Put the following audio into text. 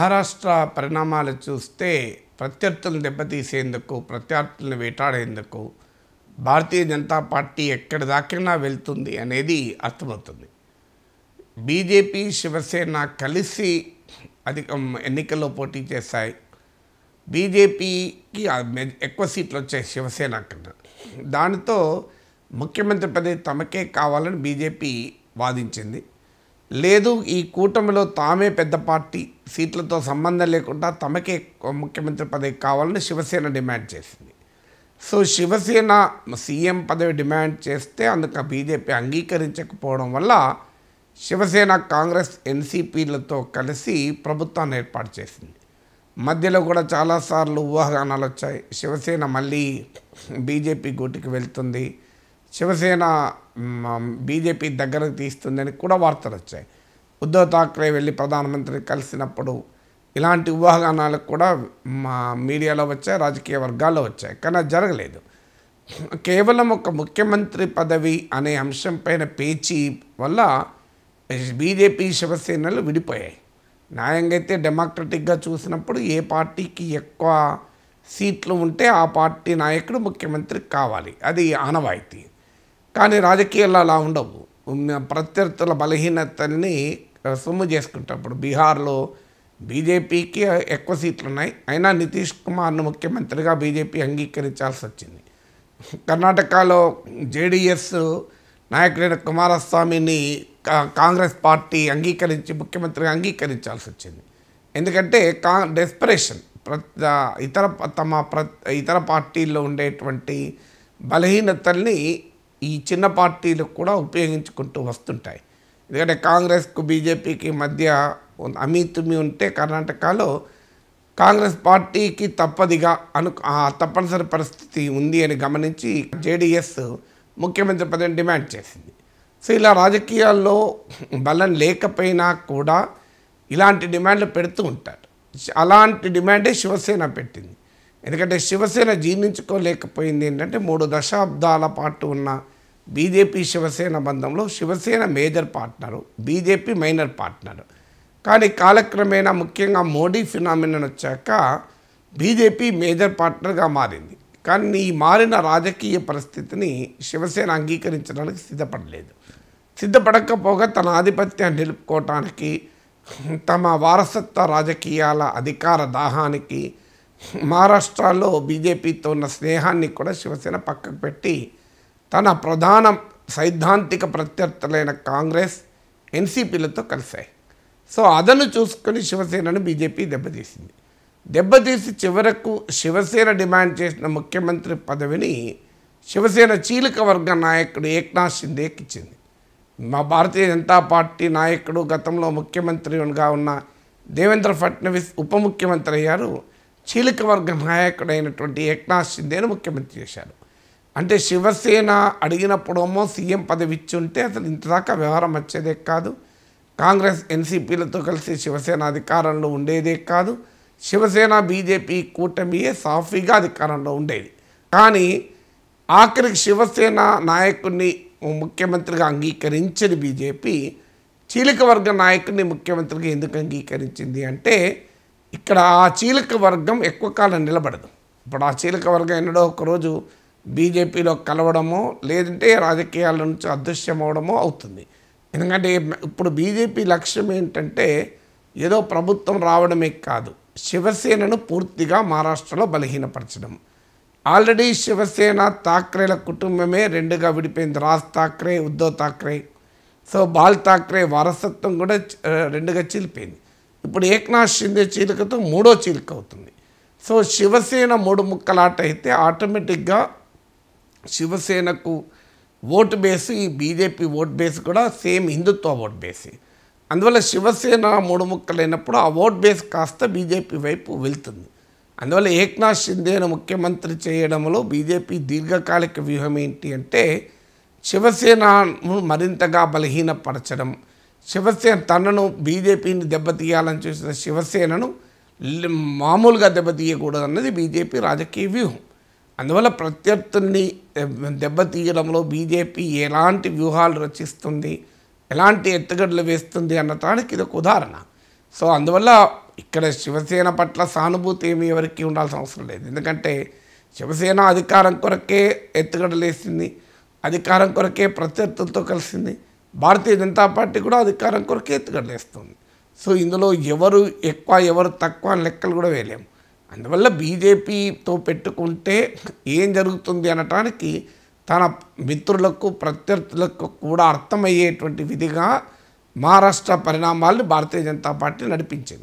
మహారాష్ట్ర పరిణామాలు చూస్తే ప్రత్యర్థులను దెబ్బతీసేందుకు ప్రత్యర్థులను వేటాడేందుకు భారతీయ జనతా పార్టీ ఎక్కడి దాకైనా వెళ్తుంది అనేది అర్థమవుతుంది బీజేపీ శివసేన కలిసి అధిక ఎన్నికల్లో పోటీ చేశాయి బీజేపీకి ఎక్కువ సీట్లు వచ్చాయి శివసేన కన్నా దానితో ముఖ్యమంత్రి పదవి తమకే కావాలని బీజేపీ వాదించింది లేదు ఈ కూటమిలో తామే పెద్ద పార్టీ సీట్లతో సంబంధం లేకుండా తమకే ముఖ్యమంత్రి పదవి కావాలని శివసేన డిమాండ్ చేసింది సో శివసేన సీఎం పదవి డిమాండ్ చేస్తే అందుకు బీజేపీ అంగీకరించకపోవడం వల్ల శివసేన కాంగ్రెస్ ఎన్సీపీలతో కలిసి ప్రభుత్వాన్ని ఏర్పాటు చేసింది మధ్యలో కూడా చాలాసార్లు ఊహాగానాలు వచ్చాయి శివసేన మళ్ళీ బీజేపీ గూటికి వెళ్తుంది శివసేన బీజేపీ దగ్గరకు తీస్తుందని కూడా వార్తలు వచ్చాయి ఉద్ధవ్ థాక్రే వెళ్ళి ప్రధానమంత్రి కలిసినప్పుడు ఇలాంటి ఊహాగానాలకు కూడా మా మీడియాలో వచ్చాయి రాజకీయ వర్గాల్లో వచ్చాయి కానీ జరగలేదు కేవలం ఒక ముఖ్యమంత్రి పదవి అనే అంశం పైన పేచీ వల్ల బీజేపీ శివసేనలు విడిపోయాయి న్యాయంగా అయితే డెమోక్రటిక్గా చూసినప్పుడు ఏ పార్టీకి ఎక్కువ సీట్లు ఉంటే ఆ పార్టీ నాయకుడు ముఖ్యమంత్రి కావాలి అది ఆనవాయితీ కానీ రాజకీయాల్లో అలా ఉండవు ప్రత్యర్థుల బలహీనతల్ని సొమ్ము చేసుకుంటప్పుడు బీహార్లో బీజేపీకి ఎక్కువ సీట్లు ఉన్నాయి అయినా నితీష్ కుమార్ను ముఖ్యమంత్రిగా బీజేపీ అంగీకరించాల్సి వచ్చింది కర్ణాటకలో జేడిఎస్ నాయకుడైన కుమారస్వామిని కాంగ్రెస్ పార్టీ అంగీకరించి ముఖ్యమంత్రిగా అంగీకరించాల్సి వచ్చింది ఎందుకంటే కా డెస్పరేషన్ ఇతర తమ ప్ర ఇతర పార్టీల్లో ఉండేటువంటి బలహీనతల్ని ఈ చిన్న పార్టీలు కూడా ఉపయోగించుకుంటూ వస్తుంటాయి ఎందుకంటే కాంగ్రెస్కు బీజేపీకి మధ్య అమీతుమి ఉంటే కర్ణాటకలో కాంగ్రెస్ పార్టీకి తప్పదిగా అను తప్పనిసరి పరిస్థితి ఉంది అని గమనించి జేడీఎస్ ముఖ్యమంత్రి పదవిని డిమాండ్ చేసింది సో ఇలా రాజకీయాల్లో బలం లేకపోయినా కూడా ఇలాంటి డిమాండ్లు పెడుతూ ఉంటారు అలాంటి డిమాండే శివసేన పెట్టింది ఎందుకంటే శివసేన జీర్ణించుకోలేకపోయింది ఏంటంటే మూడు దశాబ్దాల పాటు ఉన్న బీజేపీ శివసేన బంధంలో Shivsena major partner BJP minor partner కానీ కాలక్రమేణా ముఖ్యంగా మోడీ ఫినామినన్ వచ్చాక బీజేపీ మేజర్ పార్ట్నర్గా మారింది కానీ ఈ మారిన రాజకీయ పరిస్థితిని శివసేన అంగీకరించడానికి సిద్ధపడలేదు సిద్ధపడకపోగా తన ఆధిపత్యాన్ని నిలుపుకోవటానికి తమ వారసత్వ రాజకీయాల అధికార దాహానికి మహారాష్ట్రలో బీజేపీతో ఉన్న స్నేహాన్ని కూడా శివసేన పక్కకు పెట్టి తన ప్రధాన సైద్ధాంతిక ప్రత్యర్థులైన కాంగ్రెస్ ఎన్సీపీలతో కలిశాయి సో అదను చూసుకొని శివసేనను బీజేపీ దెబ్బతీసింది దెబ్బతీసి చివరకు శివసేన డిమాండ్ చేసిన ముఖ్యమంత్రి పదవిని శివసేన చీలిక వర్గ నాయకుడు ఏక్నాథ్ షిందేకి ఇచ్చింది మా భారతీయ జనతా పార్టీ నాయకుడు గతంలో ముఖ్యమంత్రిగా ఉన్న దేవేంద్ర ఫడ్నవీస్ ఉప ముఖ్యమంత్రి అయ్యారు చీలిక వర్గ నాయకుడైనటువంటి ఏక్నాథ్ షిందేను ముఖ్యమంత్రి చేశారు అంటే శివసేన అడిగినప్పుడేమో సీఎం పదవి ఇచ్చి ఉంటే అసలు ఇంతదాకా వ్యవహారం వచ్చేదే కాదు కాంగ్రెస్ ఎన్సీపీలతో కలిసి శివసేన అధికారంలో ఉండేదే కాదు శివసేన బీజేపీ కూటమియే సాఫీగా అధికారంలో ఉండేది కానీ ఆఖరికి శివసేన నాయకుడిని ముఖ్యమంత్రిగా అంగీకరించని బీజేపీ చీలిక వర్గ నాయకుడిని ముఖ్యమంత్రిగా ఎందుకు అంగీకరించింది అంటే ఇక్కడ ఆ చీలిక వర్గం ఎక్కువ కాలం నిలబడదు ఇప్పుడు ఆ చీలిక వర్గం ఎన్నడో ఒకరోజు బీజేపీలో కలవడమో లేదంటే రాజకీయాల నుంచి అదృశ్యం అవడమో అవుతుంది ఎందుకంటే ఇప్పుడు బీజేపీ లక్ష్యం ఏంటంటే ఏదో ప్రభుత్వం రావడమే కాదు శివసేనను పూర్తిగా మహారాష్ట్రలో బలహీనపరచడం ఆల్రెడీ శివసేన థాక్రేల కుటుంబమే రెండుగా విడిపోయింది రాజ్ థాక్రే ఉద్ధవ్ థాక్రే సో బాల్ థాక్రే వారసత్వం కూడా రెండుగా చీలిపోయింది ఇప్పుడు ఏక్నాథ్ షిందే చీలికతో మూడో చీలిక అవుతుంది సో శివసేన మూడు ముక్కలాట అయితే ఆటోమేటిక్గా శివసేనకు ఓటు బేసు ఈ బీజేపీ ఓట్ బేస్ కూడా సేమ్ హిందుత్వ ఓట్ బేసి అందువల్ల శివసేన మూడు ముక్కలైనప్పుడు ఆ ఓట్ బేస్ కాస్త బీజేపీ వైపు వెళ్తుంది అందువల్ల ఏక్నాథ్ షిందేను ముఖ్యమంత్రి చేయడంలో బీజేపీ దీర్ఘకాలిక వ్యూహం ఏంటి అంటే శివసేనను మరింతగా బలహీనపరచడం శివసేన తనను బీజేపీని దెబ్బతీయాలని చూసిన శివసేనను మామూలుగా అన్నది బీజేపీ రాజకీయ వ్యూహం అందువల్ల ప్రత్యర్థుల్ని దెబ్బతీయడంలో బీజేపీ ఎలాంటి వ్యూహాలు రచిస్తుంది ఎలాంటి ఎత్తుగడలు వేస్తుంది అన్నటానికి ఇది ఒక ఉదాహరణ సో అందువల్ల ఇక్కడ శివసేన పట్ల సానుభూతి ఏమి ఎవరికి ఉండాల్సిన అవసరం లేదు ఎందుకంటే శివసేన అధికారం కొరకే ఎత్తుగడలు వేసింది అధికారం కొరకే ప్రత్యర్థులతో కలిసింది భారతీయ జనతా పార్టీ కూడా అధికారం కొరకే ఎత్తుగడలు వేస్తుంది సో ఇందులో ఎవరు ఎక్కువ ఎవరు తక్కువ లెక్కలు కూడా వేయలేము అందువల్ల బీజేపీతో పెట్టుకుంటే ఏం జరుగుతుంది అనటానికి తన మిత్రులకు ప్రత్యర్థులకు కూడా అర్థమయ్యేటువంటి విధిగా మహారాష్ట్ర పరిణామాలను భారతీయ జనతా పార్టీ నడిపించింది